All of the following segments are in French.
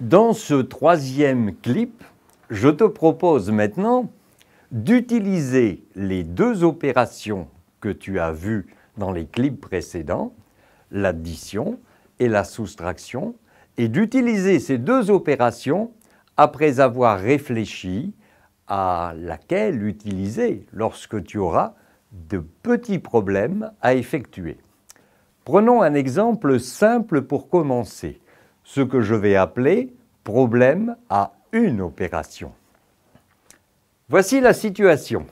Dans ce troisième clip, je te propose maintenant d'utiliser les deux opérations que tu as vues dans les clips précédents, l'addition et la soustraction, et d'utiliser ces deux opérations après avoir réfléchi à laquelle utiliser lorsque tu auras de petits problèmes à effectuer. Prenons un exemple simple pour commencer ce que je vais appeler problème à une opération. Voici la situation.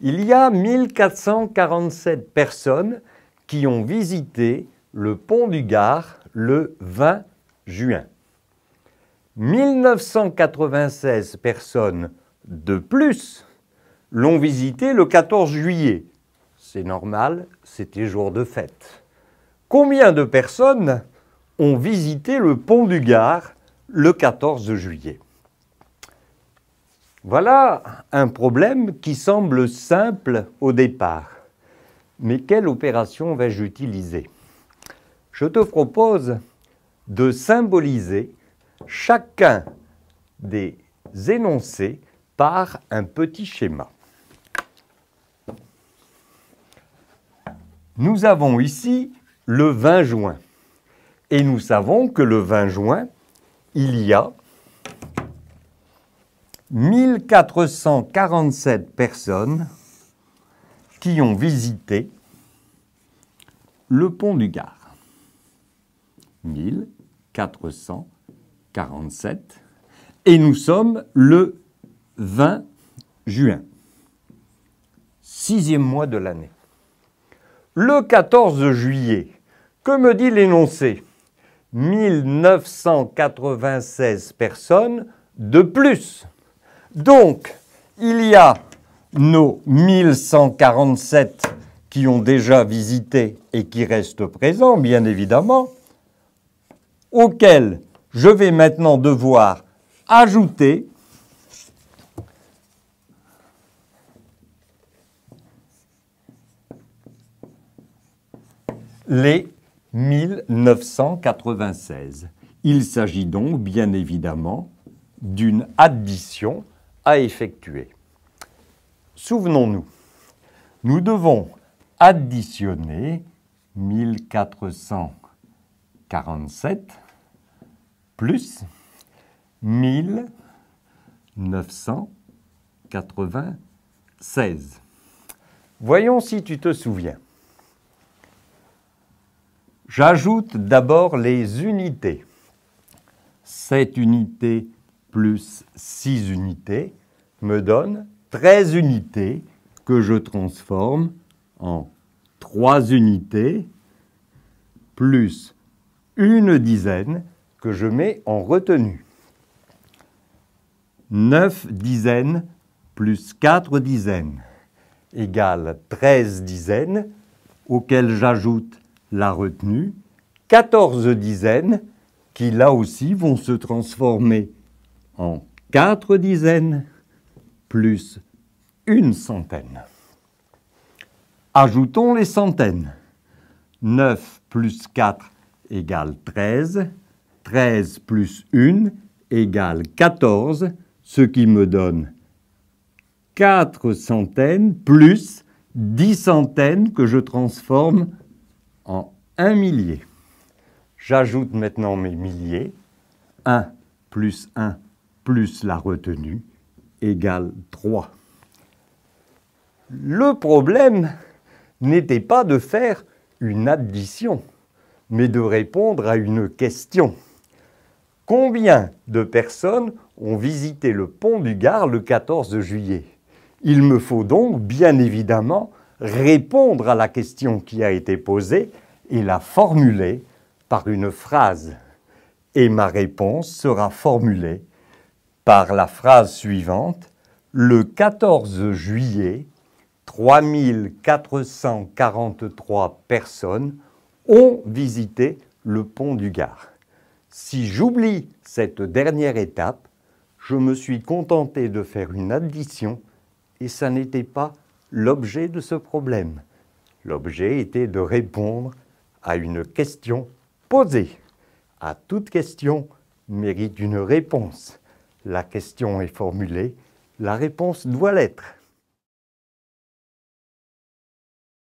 Il y a 1447 personnes qui ont visité le pont du Gard le 20 juin. 1996 personnes de plus l'ont visité le 14 juillet. C'est normal, c'était jour de fête. Combien de personnes ont visité le pont du Gard le 14 juillet. Voilà un problème qui semble simple au départ. Mais quelle opération vais-je utiliser Je te propose de symboliser chacun des énoncés par un petit schéma. Nous avons ici le 20 juin. Et nous savons que le 20 juin, il y a 1447 personnes qui ont visité le pont du Gard. 1447. Et nous sommes le 20 juin, sixième mois de l'année. Le 14 juillet, que me dit l'énoncé 1996 personnes de plus. Donc, il y a nos 1147 qui ont déjà visité et qui restent présents, bien évidemment, auxquels je vais maintenant devoir ajouter les 1996. Il s'agit donc bien évidemment d'une addition à effectuer. Souvenons-nous, nous devons additionner 1447 plus 1996. Voyons si tu te souviens. J'ajoute d'abord les unités. 7 unités plus 6 unités me donne 13 unités que je transforme en 3 unités plus une dizaine que je mets en retenue. 9 dizaines plus 4 dizaines égale 13 dizaines auxquelles j'ajoute la retenue, 14 dizaines qui là aussi vont se transformer en 4 dizaines plus une centaine. Ajoutons les centaines. 9 plus 4 égale 13. 13 plus 1 égale 14, ce qui me donne 4 centaines plus 10 centaines que je transforme en un millier. J'ajoute maintenant mes milliers. 1 plus 1 plus la retenue égale 3. Le problème n'était pas de faire une addition, mais de répondre à une question. Combien de personnes ont visité le pont du Gard le 14 juillet Il me faut donc, bien évidemment, répondre à la question qui a été posée et la formuler par une phrase. Et ma réponse sera formulée par la phrase suivante. Le 14 juillet, 3443 personnes ont visité le pont du Gard. Si j'oublie cette dernière étape, je me suis contenté de faire une addition et ça n'était pas l'objet de ce problème. L'objet était de répondre à une question posée. À toute question mérite une réponse. La question est formulée, la réponse doit l'être.